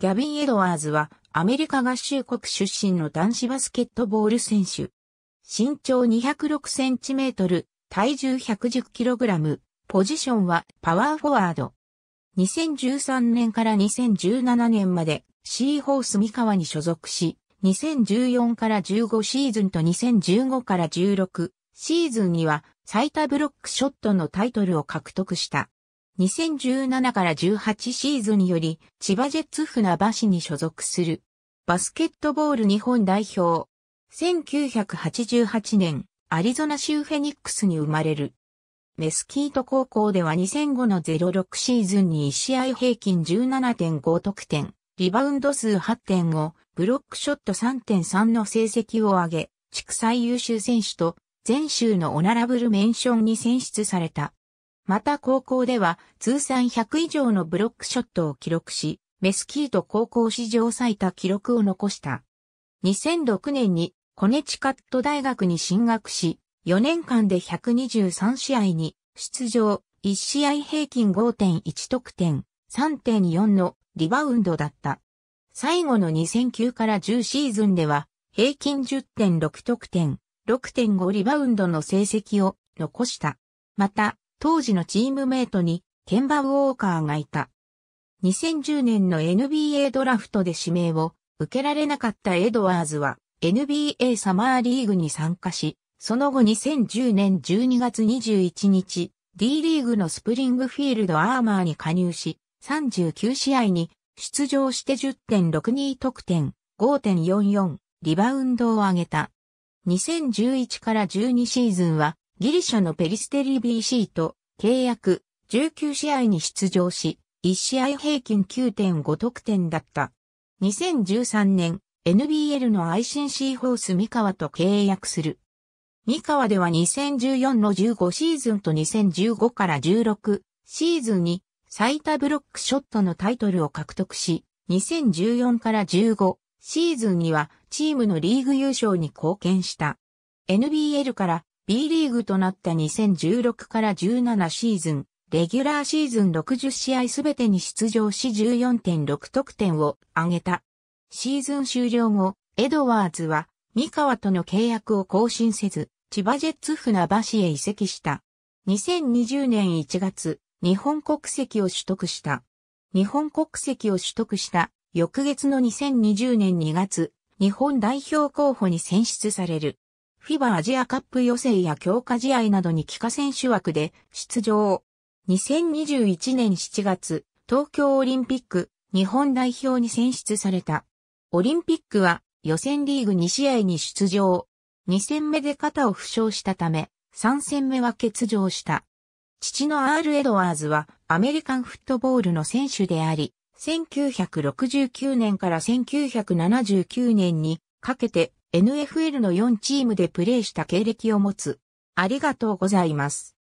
ギャビン・エドワーズはアメリカ合衆国出身の男子バスケットボール選手。身長206センチメートル、体重110キログラム、ポジションはパワーフォワード。2013年から2017年までシーホース三河に所属し、2014から15シーズンと2015から16シーズンには最多ブロックショットのタイトルを獲得した。2017から18シーズンにより、千葉ジェッツ船橋に所属する。バスケットボール日本代表。1988年、アリゾナ州フェニックスに生まれる。メスキート高校では2005の06シーズンに1試合平均17.5得点、リバウンド数8.5、ブロックショット3.3の成績を上げ、地区最優秀選手と全州のオナラブルメンションに選出された。また高校では通算100以上のブロックショットを記録し、メスキート高校史上最多記録を残した。2006年にコネチカット大学に進学し、4年間で123試合に出場、1試合平均5.1得点、3.4のリバウンドだった。最後の2009から10シーズンでは、平均10.6得点、6.5リバウンドの成績を残した。また、当時のチームメイトにケンバ・ウォーカーがいた。2010年の NBA ドラフトで指名を受けられなかったエドワーズは NBA サマーリーグに参加し、その後2010年12月21日、D リーグのスプリングフィールドアーマーに加入し、39試合に出場して10.62得点、5.44リバウンドを上げた。2011から12シーズンはギリシャのペリステリー BC と契約19試合に出場し、1試合平均9.5得点だった。2013年、NBL の ICC ホース三河と契約する。三河では2014の15シーズンと2015から16シーズンに最多ブロックショットのタイトルを獲得し、2014から15シーズンにはチームのリーグ優勝に貢献した。NBL から B リーグとなった2016から17シーズン、レギュラーシーズン60試合すべてに出場し14.6得点を挙げた。シーズン終了後、エドワーズは三河との契約を更新せず、千葉ジェッツ船橋へ移籍した。2020年1月、日本国籍を取得した。日本国籍を取得した翌月の2020年2月、日本代表候補に選出される。フィバアジアカップ予選や強化試合などに帰化選手枠で出場。2021年7月、東京オリンピック日本代表に選出された。オリンピックは予選リーグ2試合に出場。2戦目で肩を負傷したため、3戦目は欠場した。父のアール・エドワーズはアメリカンフットボールの選手であり、1969年から1979年にかけて NFL の4チームでプレーした経歴を持つ。ありがとうございます。